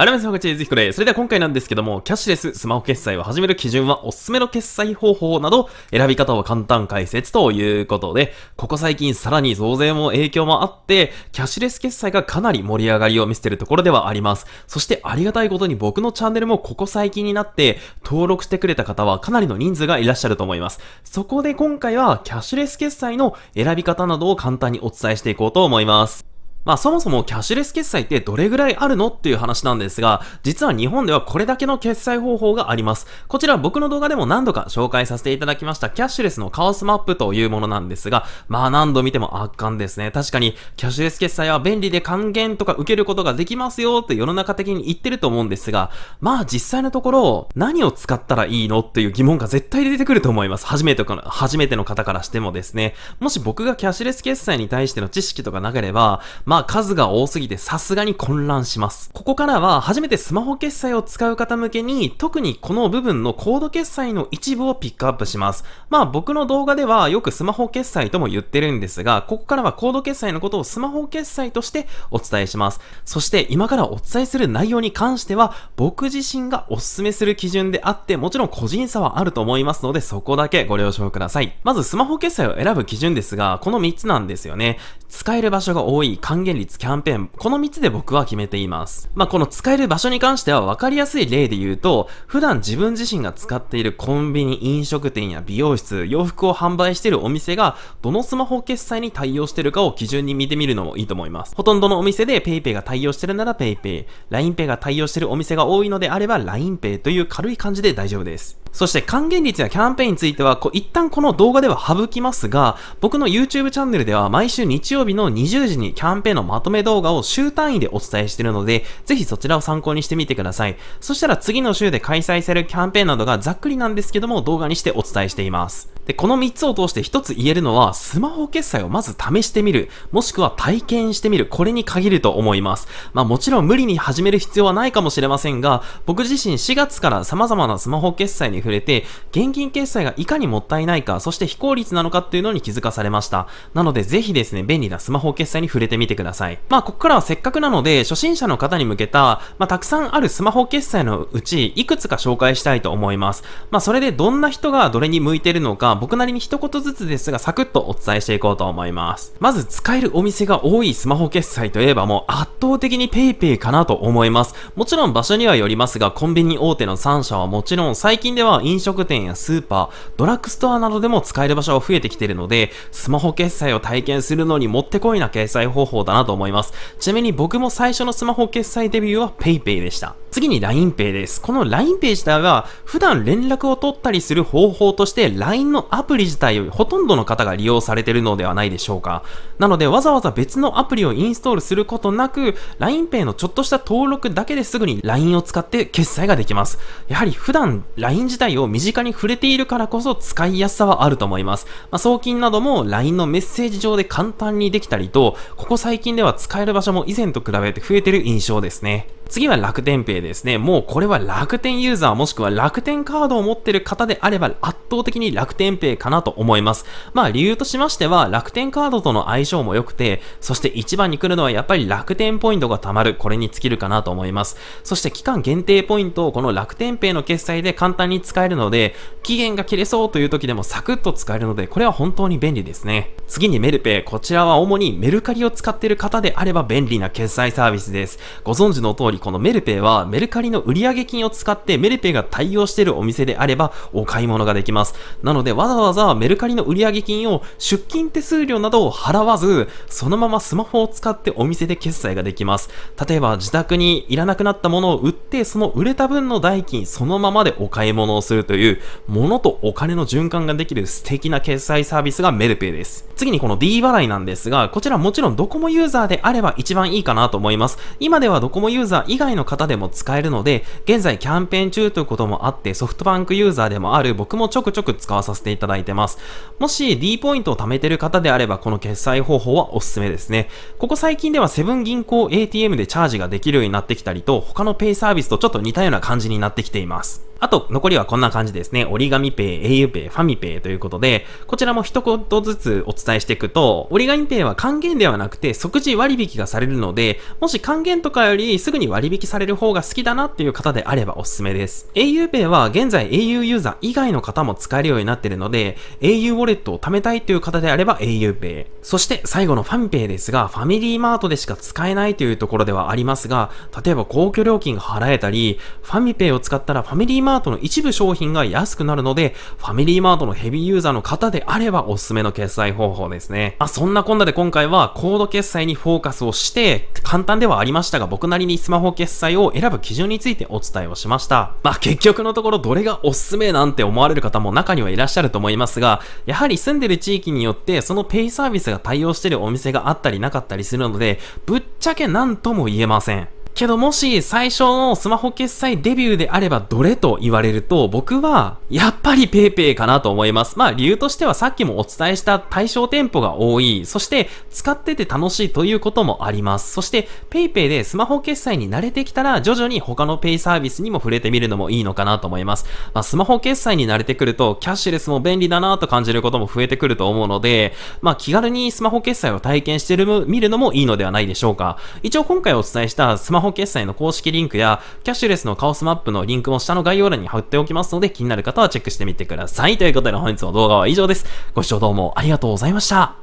あらめさまこちえずひです。それでは今回なんですけども、キャッシュレススマホ決済を始める基準はおすすめの決済方法など、選び方を簡単解説ということで、ここ最近さらに増税も影響もあって、キャッシュレス決済がかなり盛り上がりを見せてるところではあります。そしてありがたいことに僕のチャンネルもここ最近になって、登録してくれた方はかなりの人数がいらっしゃると思います。そこで今回はキャッシュレス決済の選び方などを簡単にお伝えしていこうと思います。まあそもそもキャッシュレス決済ってどれぐらいあるのっていう話なんですが、実は日本ではこれだけの決済方法があります。こちら僕の動画でも何度か紹介させていただきましたキャッシュレスのカオスマップというものなんですが、まあ何度見ても圧巻ですね。確かにキャッシュレス決済は便利で還元とか受けることができますよって世の中的に言ってると思うんですが、まあ実際のところ何を使ったらいいのっていう疑問が絶対出てくると思います。初めての、初めての方からしてもですね。もし僕がキャッシュレス決済に対しての知識とかなければ、まあ数が多すぎてさすがに混乱します。ここからは初めてスマホ決済を使う方向けに特にこの部分のコード決済の一部をピックアップします。まあ僕の動画ではよくスマホ決済とも言ってるんですが、ここからはコード決済のことをスマホ決済としてお伝えします。そして今からお伝えする内容に関しては僕自身がお勧めする基準であって、もちろん個人差はあると思いますのでそこだけご了承ください。まずスマホ決済を選ぶ基準ですが、この3つなんですよね。使える場所が多い、環還元率、キャンペーン、この3つで僕は決めています。まあ、この使える場所に関しては分かりやすい例で言うと、普段自分自身が使っているコンビニ、飲食店や美容室、洋服を販売しているお店が、どのスマホ決済に対応してるかを基準に見てみるのもいいと思います。ほとんどのお店で PayPay が対応してるなら PayPay、LINEPay が対応してるお店が多いのであれば LINEPay という軽い感じで大丈夫です。そして還元率やキャンペーンについては、こう一旦この動画では省きますが、僕の YouTube チャンネルでは毎週日曜日の20時にキャンペーンのまとめ動画を週単位でお伝えしているので、ぜひそちらを参考にしてみてください。そしたら次の週で開催されるキャンペーンなどがざっくりなんですけども、動画にしてお伝えしています。で、この3つを通して1つ言えるのは、スマホ決済をまず試してみる、もしくは体験してみる、これに限ると思います。まあもちろん無理に始める必要はないかもしれませんが、僕自身4月から様々なスマホ決済に触れて、現金決済がいかにもったいないか、そして非効率なのかっていうのに気づかされました。なのでぜひですね、便利なスマホ決済に触れてみてください。まあ、ここからはせっかくなので、初心者の方に向けた、まあ、たくさんあるスマホ決済のうち、いくつか紹介したいと思います。まあ、それでどんな人がどれに向いてるのか、僕なりに一言ずつですが、サクッとお伝えしていこうと思います。まず、使えるお店が多いスマホ決済といえば、もう圧倒的に PayPay かなと思います。もちろん場所にはよりますが、コンビニ大手の3社はもちろん、最近ではは飲食店やスーパー、ドラッグストアなどでも使える場所が増えてきているので、スマホ決済を体験するのにもってこいな決済方法だなと思います。ちなみに僕も最初のスマホ決済デビューは PayPay でした。次に LINEPay です。この LINEPay 自体は普段連絡を取ったりする方法として LINE のアプリ自体をほとんどの方が利用されているのではないでしょうか。なのでわざわざ別のアプリをインストールすることなく LINEPay のちょっとした登録だけですぐに LINE を使って決済ができます。やはり普段 LINE 自体を身近に触れているからこそ使いやすさはあると思います。まあ、送金なども LINE のメッセージ上で簡単にできたりと、ここ最近では使える場所も以前と比べて増えてる印象ですね。次は楽天ペイですね。もうこれは楽天ユーザーもしくは楽天カードを持ってる方であれば圧倒的に楽天ペイかなと思います。まあ理由としましては楽天カードとの相性も良くて、そして一番に来るのはやっぱり楽天ポイントが貯まる、これに尽きるかなと思います。そして期間限定ポイントをこの楽天ペイの決済で簡単に使えるので、期限が切れそうという時でもサクッと使えるので、これは本当に便利ですね。次にメルペイ、こちらは主にメルカリを使っている方であれば便利な決済サービスです。ご存知の通り、このメルペイはメルカリの売上金を使ってメルペイが対応しているお店であればお買い物ができます。ます。なのでわざわざメルカリの売上金を出金手数料などを払わず、そのままスマホを使ってお店で決済ができます。例えば自宅にいらなくなったものを売って、その売れた分の代金そのままでお買い物をするという、物とお金の循環ができる素敵な決済サービスがメルペイです。次にこの D 払いなんですが、こちらもちろんドコモユーザーであれば一番いいかなと思います。今ではドコモユーザー以外の方でも使えるので、現在キャンペーン中ということもあって、ソフトバンクユーザーでもある僕も直くちょく使わさせていただいてます。もし D ポイントを貯めてる方であれば、この決済方法はおすすめですね。ここ最近ではセブン銀行 ATM でチャージができるようになってきたりと、他のペイサービスとちょっと似たような感じになってきています。あと、残りはこんな感じですね。折り紙ペイ、au ペイ、ファミペイということで、こちらも一言ずつお伝えしていくと、折り紙ペイは還元ではなくて即時割引がされるので、もし還元とかよりすぐに割引される方が好きだなっていう方であればおすすめです。au ペイは現在 au ユーザー以外の方も使えるようになってるので、au ウォレットを貯めたいという方であれば au ペイ。そして最後のファミペイですが、ファミリーマートでしか使えないというところではありますが、例えば公共料金が払えたり、ファミペイを使ったらファミリーマートマートの一部商品が安くなるので、ファミリーマートのヘビーユーザーの方であればおすすめの決済方法ですね。まあ、そんなこんなで今回はコード決済にフォーカスをして、簡単ではありましたが僕なりにスマホ決済を選ぶ基準についてお伝えをしました。まあ、結局のところどれがおすすめなんて思われる方も中にはいらっしゃると思いますが、やはり住んでる地域によってそのペイサービスが対応してるお店があったりなかったりするので、ぶっちゃけ何とも言えません。けどもし最初のスマホ決済デビューであればどれと言われると、僕はやっぱり PayPay かなと思います。まあ理由としてはさっきもお伝えした対象店舗が多い、そして使ってて楽しいということもあります。そして PayPay でスマホ決済に慣れてきたら徐々に他の Pay サービスにも触れてみるのもいいのかなと思います。まあスマホ決済に慣れてくるとキャッシュレスも便利だなと感じることも増えてくると思うので、まあ気軽にスマホ決済を体験してる、見るのもいいのではないでしょうか。一応今回お伝えしたスマホホ決済の公式リンクや、キャッシュレスのカオスマップのリンクも下の概要欄に貼っておきますので、気になる方はチェックしてみてください。ということで本日の動画は以上です。ご視聴どうもありがとうございました。